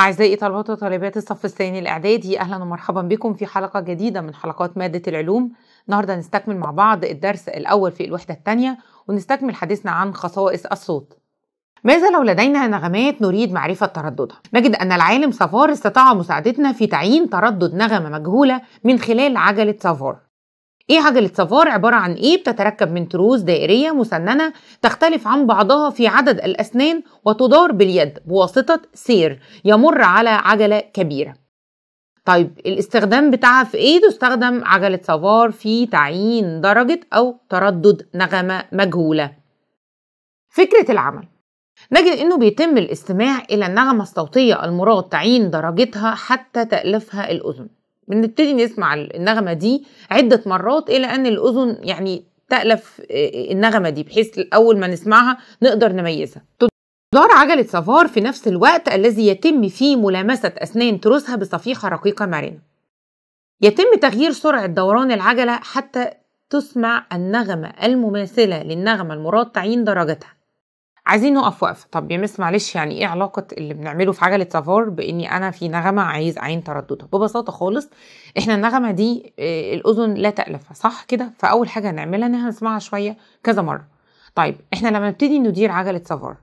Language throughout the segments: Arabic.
أعزائي طلبات وطالبات الصف الثاني الإعدادي أهلا ومرحبا بكم في حلقة جديدة من حلقات مادة العلوم النهاردة نستكمل مع بعض الدرس الأول في الوحدة الثانية ونستكمل حديثنا عن خصائص الصوت ماذا لو لدينا نغمات نريد معرفة ترددها؟ نجد أن العالم سافار استطاع مساعدتنا في تعيين تردد نغمة مجهولة من خلال عجلة سافار ايه عجله سافار عباره عن ايه بتتركب من تروس دائريه مسننه تختلف عن بعضها في عدد الاسنان وتدار باليد بواسطه سير يمر على عجله كبيره طيب الاستخدام بتاعها في ايه تستخدم عجله سافار في تعيين درجه او تردد نغمه مجهوله فكره العمل نجد انه بيتم الاستماع الى النغمه الصوتيه المراد تعيين درجتها حتى تالفها الاذن بنبتدي نسمع النغمه دي عده مرات الى ان الاذن يعني تألف آه، آه، النغمه دي بحيث اول ما نسمعها نقدر نميزها تدار عجلة صفار في نفس الوقت الذي يتم فيه ملامسة أسنان تروسها بصفيحة رقيقة مرنة يتم تغيير سرعة دوران العجلة حتى تسمع النغمة المماثلة للنغمة المراد تعيين درجتها عايزين نقف وقفه طب يا مس معلش يعني ايه علاقه اللي بنعمله في عجله سافار باني انا في نغمه عايز عين ترددها ببساطه خالص احنا النغمه دي آه، الاذن لا تالفها صح كده فاول حاجه هنعملها ان احنا نسمعها شويه كذا مره طيب احنا لما نبتدي ندير عجله سافار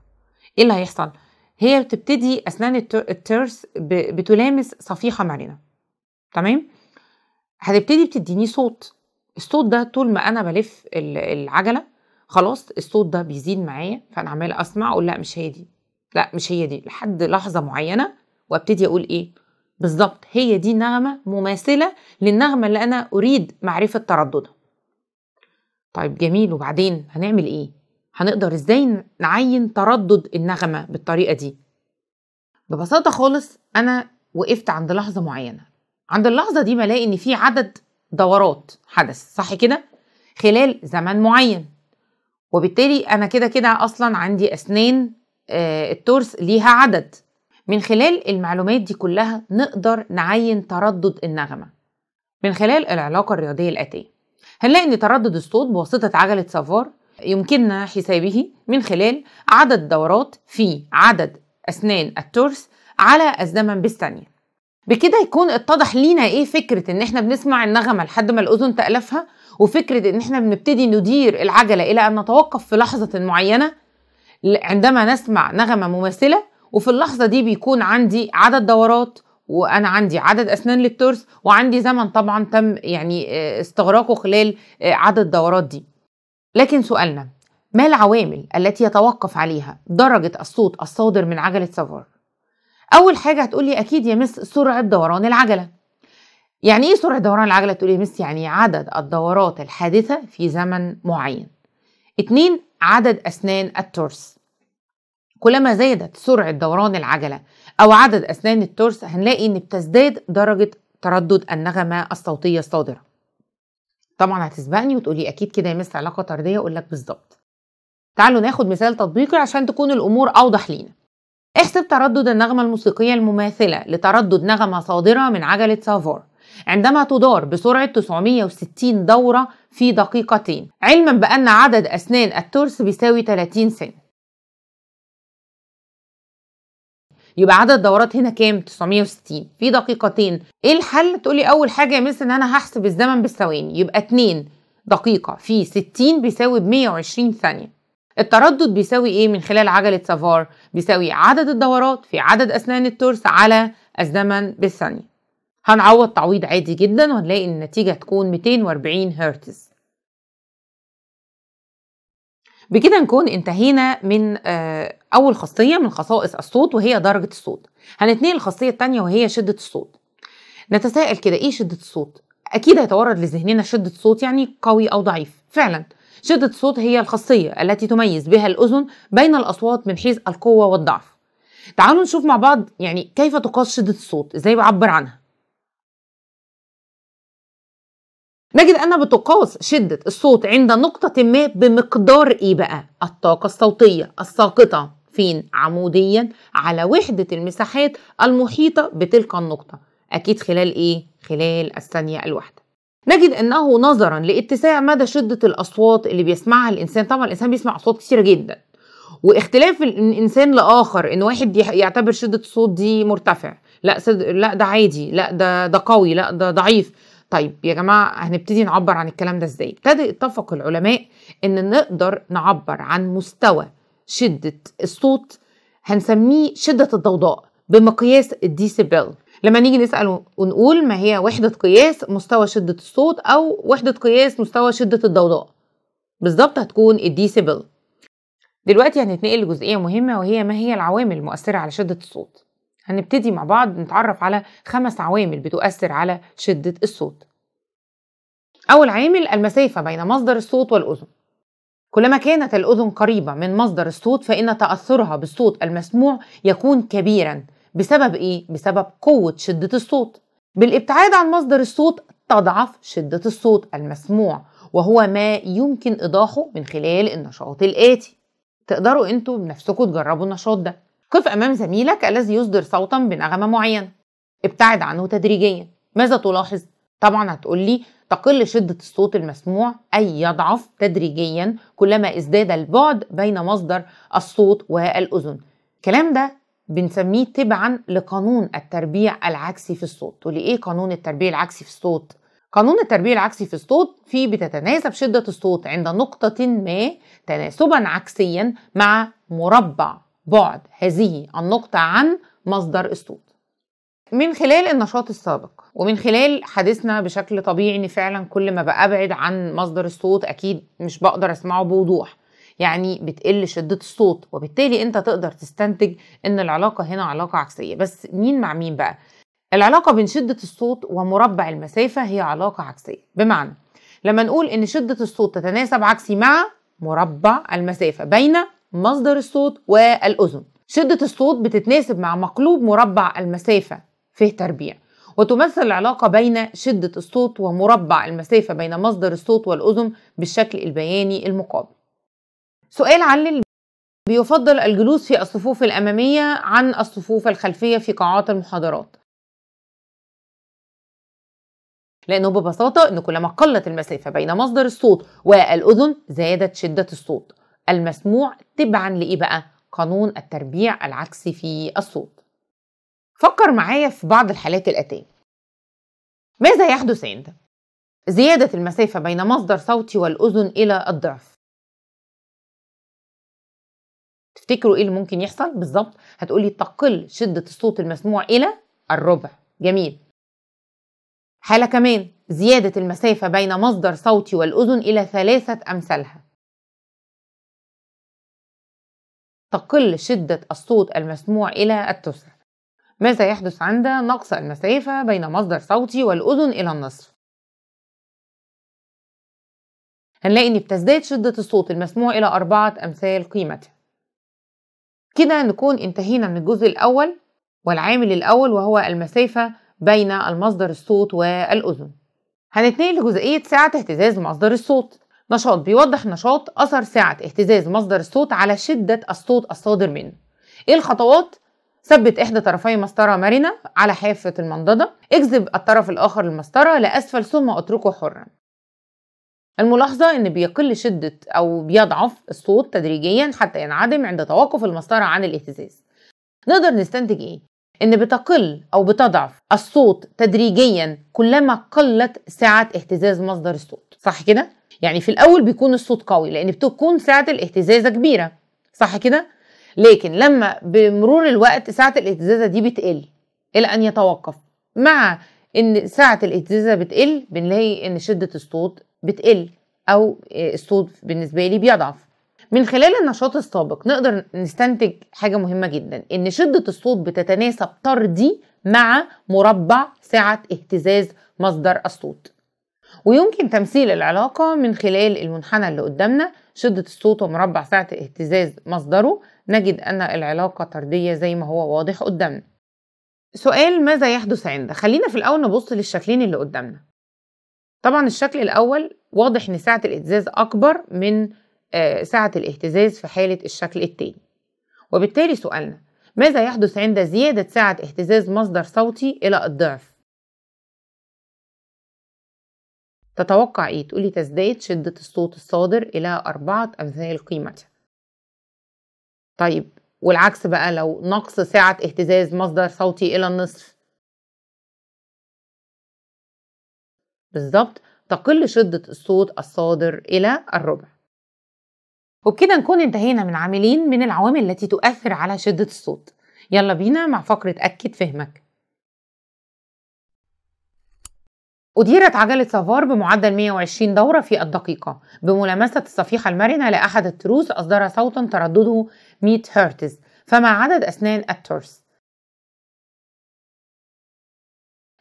ايه اللي هيحصل هي بتبتدي اسنان الترس بتلامس صفيحه مرنه تمام هتبتدي بتديني صوت الصوت ده طول ما انا بلف العجله خلاص الصوت ده بيزيد معايا فانا عماله اسمع اقول لا مش هي دي لا مش هي دي لحد لحظه معينه وابتدي اقول ايه بالظبط هي دي نغمه مماثله للنغمه اللي انا اريد معرفه ترددها طيب جميل وبعدين هنعمل ايه هنقدر ازاي نعين تردد النغمه بالطريقه دي ببساطه خالص انا وقفت عند لحظه معينه عند اللحظه دي بلاقي ان في عدد دورات حدث صح كده خلال زمن معين وبالتالي انا كده كده اصلا عندي اسنان آه، التورس ليها عدد من خلال المعلومات دي كلها نقدر نعين تردد النغمه من خلال العلاقه الرياضيه الاتيه هنلاقي ان تردد الصوت بواسطه عجله سافار يمكننا حسابه من خلال عدد دورات في عدد اسنان التورس على الزمن بالثانيه بكده يكون اتضح لينا ايه فكره ان احنا بنسمع النغمه لحد ما الاذن تالفها وفكره ان احنا بنبتدي ندير العجله الى ان نتوقف في لحظه معينه عندما نسمع نغمه مماثله وفي اللحظه دي بيكون عندي عدد دورات وانا عندي عدد اسنان للترس وعندي زمن طبعا تم يعني آه، استغراقه خلال آه، عدد الدورات دي لكن سؤالنا ما العوامل التي يتوقف عليها درجه الصوت الصادر من عجله سافار اول حاجه هتقولي اكيد يا مس سرعه دوران العجله يعني ايه سرعه دوران العجله تقولي يا مس يعني عدد الدورات الحادثه في زمن معين اتنين عدد اسنان الترس كلما زادت سرعه دوران العجله او عدد اسنان الترس هنلاقي ان بتزداد درجه تردد النغمه الصوتيه الصادره طبعا هتسبقني وتقولي اكيد كده يا مس علاقه طرديه اقول لك بالظبط تعالوا ناخد مثال تطبيقي عشان تكون الامور اوضح لينا احسب تردد النغمة الموسيقية المماثلة لتردد نغمة صادرة من عجلة سافور عندما تدار بسرعة 960 دورة في دقيقتين علما بأن عدد أسنان الترس بيساوي 30 سن يبقى عدد دورات هنا كام 960 في دقيقتين ايه الحل تقولي اول حاجه يا مس ان انا هحسب الزمن بالثواني يبقى 2 دقيقه في 60 بيساوي ب 120 ثانيه التردد بيساوي ايه من خلال عجله سافار بيساوي عدد الدورات في عدد اسنان الترس على الزمن بالثانيه هنعوض تعويض عادي جدا وهنلاقي ان النتيجه تكون 240 هرتز بكده نكون انتهينا من آه، اول خاصيه من خصائص الصوت وهي درجه الصوت هنتنقل الخاصيه الثانيه وهي شده الصوت نتساءل كده ايه شده الصوت اكيد هيتورد لذهننا شده صوت يعني قوي او ضعيف فعلا شدة الصوت هي الخاصية التي تميز بها الأذن بين الأصوات من حيث القوة والضعف تعالوا نشوف مع بعض يعني كيف تقاس شدة الصوت ازاي بعبر عنها نجد أن بتقاس شدة الصوت عند نقطة ما بمقدار إيه بقى؟ الطاقة الصوتية الساقطة فين؟ عموديا على وحدة المساحات المحيطة بتلك النقطة أكيد خلال إيه؟ خلال الثانية الواحدة نجد انه نظرا لاتساع مدى شده الاصوات اللي بيسمعها الانسان طبعا الانسان بيسمع اصوات كثيره جدا واختلاف الانسان لاخر ان واحد يعتبر شده الصوت دي مرتفع لا صد... لا ده عادي لا ده ده قوي لا ده ضعيف طيب يا جماعه هنبتدي نعبر عن الكلام ده ازاي ابتدى اتفق العلماء ان نقدر نعبر عن مستوى شده الصوت هنسميه شده الضوضاء بمقياس الديسيبل لما نيجي نسال ونقول ما هي وحده قياس مستوى شده الصوت او وحده قياس مستوى شده الضوضاء بالظبط هتكون الديسيبل دلوقتي هنتنقل لجزئيه مهمه وهي ما هي العوامل المؤثره على شده الصوت هنبتدي مع بعض نتعرف على خمس عوامل بتؤثر على شده الصوت اول عامل المسافه بين مصدر الصوت والاذن كلما كانت الأذن قريبة من مصدر الصوت فإن تأثرها بالصوت المسموع يكون كبيرا بسبب إيه؟ بسبب قوة شدة الصوت بالابتعاد عن مصدر الصوت تضعف شدة الصوت المسموع وهو ما يمكن إيضاحه من خلال النشاط الآتي تقدروا انتوا بنفسكم تجربوا النشاط ده قف أمام زميلك الذي يصدر صوتا بنغمة معينة ابتعد عنه تدريجيا ماذا تلاحظ؟ طبعا هتقولي تقل شدة الصوت المسموع أي يضعف تدريجيا كلما ازداد البعد بين مصدر الصوت والأذن الكلام ده بنسميه تبعا لقانون التربيع العكسي في الصوت ولإيه قانون التربيع العكسي في الصوت؟ قانون التربيع العكسي في الصوت فيه بتتناسب شدة الصوت عند نقطة ما تناسبا عكسيا مع مربع بعد هذه النقطة عن مصدر الصوت من خلال النشاط السابق ومن خلال حديثنا بشكل طبيعي ان فعلا كل ما بابعد عن مصدر الصوت اكيد مش بقدر اسمعه بوضوح يعني بتقل شدة الصوت وبالتالي انت تقدر تستنتج ان العلاقة هنا علاقة عكسية بس مين مع مين بقى؟ العلاقة بين شدة الصوت ومربع المسافة هي علاقة عكسية بمعنى لما نقول ان شدة الصوت تتناسب عكسي مع مربع المسافة بين مصدر الصوت والأذن شدة الصوت بتتناسب مع مقلوب مربع المسافة في تربيع وتمثل العلاقة بين شدة الصوت ومربع المسافة بين مصدر الصوت والأذن بالشكل البياني المقابل سؤال عن بيفضل الجلوس في الصفوف الأمامية عن الصفوف الخلفية في قاعات المحاضرات لأنه ببساطة أن كلما قلت المسافة بين مصدر الصوت والأذن زادت شدة الصوت المسموع تبعا لإيه بقى؟ قانون التربيع العكسي في الصوت فكر معايا في بعض الحالات الأتية ماذا يحدث عند زيادة المسافة بين مصدر صوتي والأذن إلى الضعف تفتكروا ايه اللي ممكن يحصل بالظبط هتقولي تقل شده الصوت المسموع الى الربع جميل حاله كمان زياده المسافه بين مصدر صوتي والاذن الى ثلاثه امثالها تقل شده الصوت المسموع الى التسع ماذا يحدث عند نقص المسافه بين مصدر صوتي والاذن الى النصف هنلاقي ان بتزداد شده الصوت المسموع الى اربعه امثال قيمتها كده نكون انتهينا من الجزء الأول والعامل الأول وهو المسافة بين المصدر الصوت والأذن هنتنقل لجزئية سعة اهتزاز مصدر الصوت نشاط بيوضح نشاط أثر سعة اهتزاز مصدر الصوت على شدة الصوت الصادر منه إيه الخطوات؟ ثبت إحدى طرفي مسطرة مرنة على حافة المنضدة اجذب الطرف الآخر للمسطرة لأسفل ثم اتركه حرا الملاحظة إن بيقل شدة أو بيضعف الصوت تدريجيا حتى ينعدم عند توقف المسطرة عن الاهتزاز. نقدر نستنتج إيه؟ إن بتقل أو بتضعف الصوت تدريجيا كلما قلت سعة اهتزاز مصدر الصوت، صح كده؟ يعني في الأول بيكون الصوت قوي لأن بتكون سعة الاهتزازة كبيرة، صح كده؟ لكن لما بمرور الوقت سعة الاهتزازة دي بتقل إلى أن يتوقف مع ان سعه الاهتزازه بتقل بنلاقي ان شده الصوت بتقل او آه، الصوت بالنسبه لي بيضعف من خلال النشاط السابق نقدر نستنتج حاجة مهمة جدا إن شدة الصوت بتتناسب طردي مع مربع سعة اهتزاز مصدر الصوت ويمكن تمثيل العلاقة من خلال المنحنى اللي قدامنا شدة الصوت ومربع سعة اهتزاز مصدره نجد أن العلاقة طردية زي ما هو واضح قدامنا سؤال ماذا يحدث عندك؟ خلينا في الأول نبص للشكلين اللي قدامنا طبعا الشكل الأول واضح إن سعة الاهتزاز أكبر من آه، سعة الاهتزاز في حالة الشكل التاني وبالتالي سؤالنا ماذا يحدث عند زيادة سعة اهتزاز مصدر صوتي إلى الضعف؟ تتوقع إيه؟ تقولي تزداد شدة الصوت الصادر إلى أربعة أمثال قيمته طيب والعكس بقى لو نقص سعة اهتزاز مصدر صوتي إلى النصف بالظبط تقل شدة الصوت الصادر إلى الربع وبكده نكون انتهينا من عاملين من العوامل التي تؤثر على شدة الصوت يلا بينا مع فقرة أكد فهمك أديرت عجلة سافار بمعدل 120 دورة في الدقيقة بملامسة الصفيحة المرنة لأحد التروس أصدر صوتا تردده 100 هرتز فما عدد أسنان الترس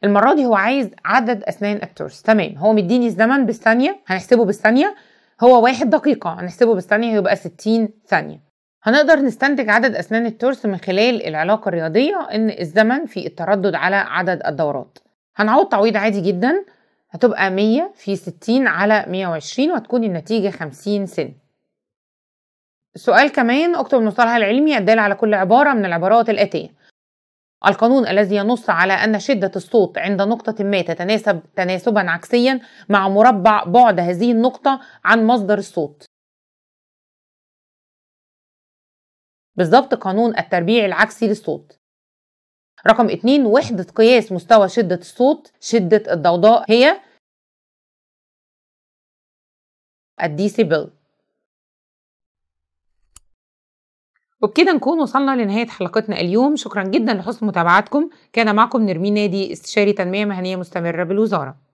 المره دي هو عايز عدد اسنان الترس تمام هو مديني الزمن بالثانيه هنحسبه بالثانيه هو واحد دقيقه هنحسبه بالثانيه هيبقى 60 ثانيه هنقدر نستنتج عدد اسنان الترس من خلال العلاقه الرياضيه ان الزمن في التردد على عدد الدورات هنعوض تعويض عادي جدا هتبقى 100 في 60 على 120 وهتكون النتيجه 50 سن سؤال كمان اكتب مصطلح العلمي الدال على كل عباره من العبارات الاتيه القانون الذي ينص على أن شدة الصوت عند نقطة ما تتناسب تناسبا عكسيا مع مربع بعد هذه النقطة عن مصدر الصوت بالضبط قانون التربيع العكسي للصوت رقم 2 وحدة قياس مستوى شدة الصوت شدة الضوضاء هي الديسيبل وبكده نكون وصلنا لنهاية حلقتنا اليوم شكرا جدا لحسن متابعتكم كان معكم نرمين نادي استشاري تنمية مهنية مستمرة بالوزارة